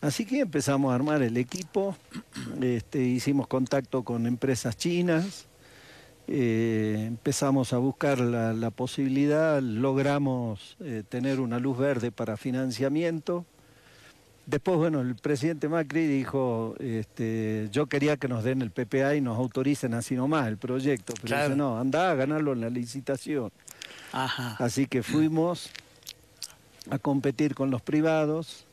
Así que empezamos a armar el equipo, este, hicimos contacto con empresas chinas, eh, empezamos a buscar la, posibilidad, logramos eh, tener una luz verde para financiamiento. Después, bueno, el presidente Macri dijo, este, yo quería que nos den el PPA y nos autoricen así nomás el proyecto, pero claro. no, andá a ganarlo en la licitación. Así que fuimos a competir con los privados,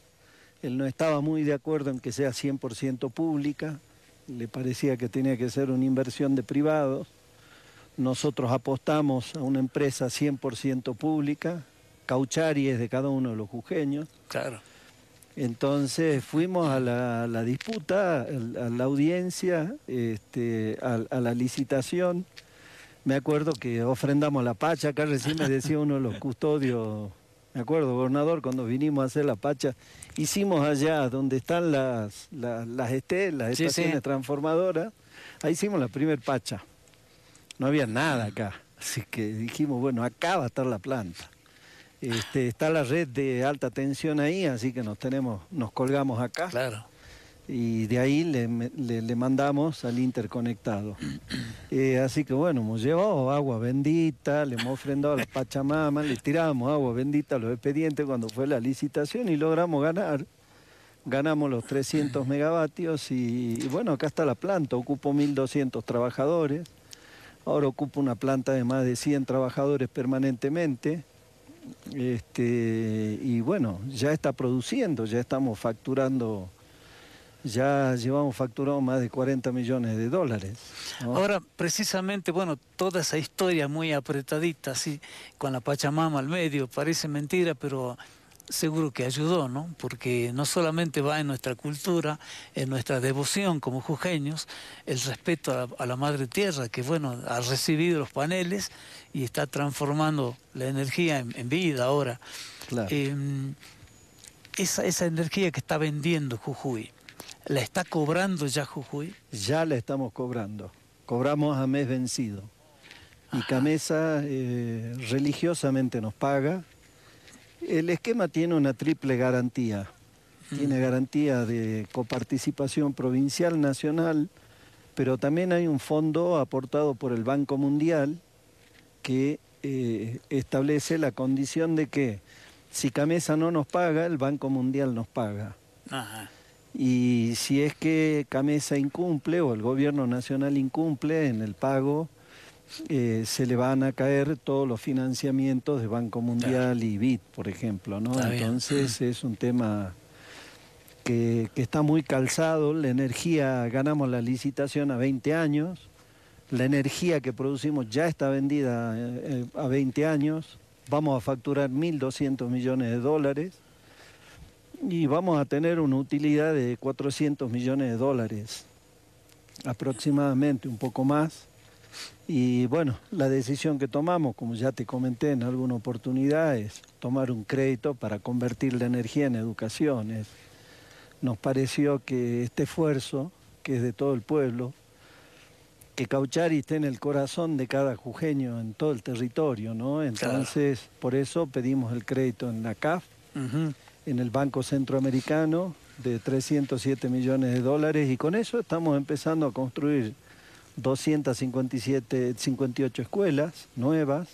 él no estaba muy de acuerdo en que sea 100% pública, le parecía que tenía que ser una inversión de privados. Nosotros apostamos a una empresa 100% pública, caucharies de cada uno de los jujeños. Claro. Entonces fuimos a la, disputa, a la audiencia, este, a, a, la licitación. Me acuerdo que ofrendamos la pacha, acá recién me decía uno de los custodios me acuerdo, gobernador, cuando vinimos a hacer la pacha, hicimos allá donde están las, las, estaciones transformadoras, ahí hicimos la primer pacha. No había nada acá, así que dijimos, bueno, acá va a estar la planta. Este, está la red de alta tensión ahí, así que nos tenemos, nos colgamos acá. Claro y de ahí le, mandamos al interconectado. Eh, así que bueno, hemos llevado agua bendita, le hemos ofrendado a la Pachamama, le tiramos agua bendita a los expedientes cuando fue la licitación y logramos ganar. Ganamos los 300 megavatios y, bueno, acá está la planta, ocupo 1.200 trabajadores, ahora ocupo una planta de más de 100 trabajadores permanentemente. Este, y bueno, ya está produciendo, ya estamos facturando ya llevamos facturado más de 40 millones de dólares. Ahora, precisamente, bueno, toda esa historia muy apretadita, así, con la Pachamama al medio, parece mentira, pero seguro que ayudó, ¿no? Porque no solamente va en nuestra cultura, en nuestra devoción como jujeños, el respeto a la, madre tierra, que bueno, ha recibido los paneles y está transformando la energía en, vida ahora. Em, esa, esa energía que está vendiendo Jujuy ¿La está cobrando ya Jujuy? Ya la estamos cobrando. Cobramos a mes vencido. Y Camesa eh, religiosamente nos paga. El esquema tiene una triple garantía. Tiene mm. garantía de coparticipación provincial, nacional, pero también hay un fondo aportado por el Banco Mundial que eh, establece la condición de que si Camesa no nos paga, el Banco Mundial nos paga. Y si es que Camesa incumple o el gobierno nacional incumple en el pago, eh, se le van a caer todos los financiamientos de Banco Mundial y BID, por ejemplo, Entonces es un tema que, está muy calzado. La energía, ganamos la licitación a 20 años. La energía que producimos ya está vendida eh, eh, a 20 años. Vamos a facturar 1.200 millones de dólares y vamos a tener una utilidad de 400 millones de dólares, aproximadamente, un poco más. Y bueno, la decisión que tomamos, como ya te comenté en alguna oportunidad, es tomar un crédito para convertir la energía en educación. nos pareció que este esfuerzo, que es de todo el pueblo, que Cauchari esté en el corazón de cada jujeño, en todo el territorio, ¿no? Entonces, por eso pedimos el crédito en la CAF en el Banco Centroamericano de 307 millones de dólares y con eso estamos empezando a construir 257, 58 escuelas nuevas,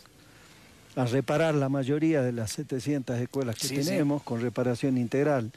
a reparar la mayoría de las 700 escuelas que tenemos con reparación integral.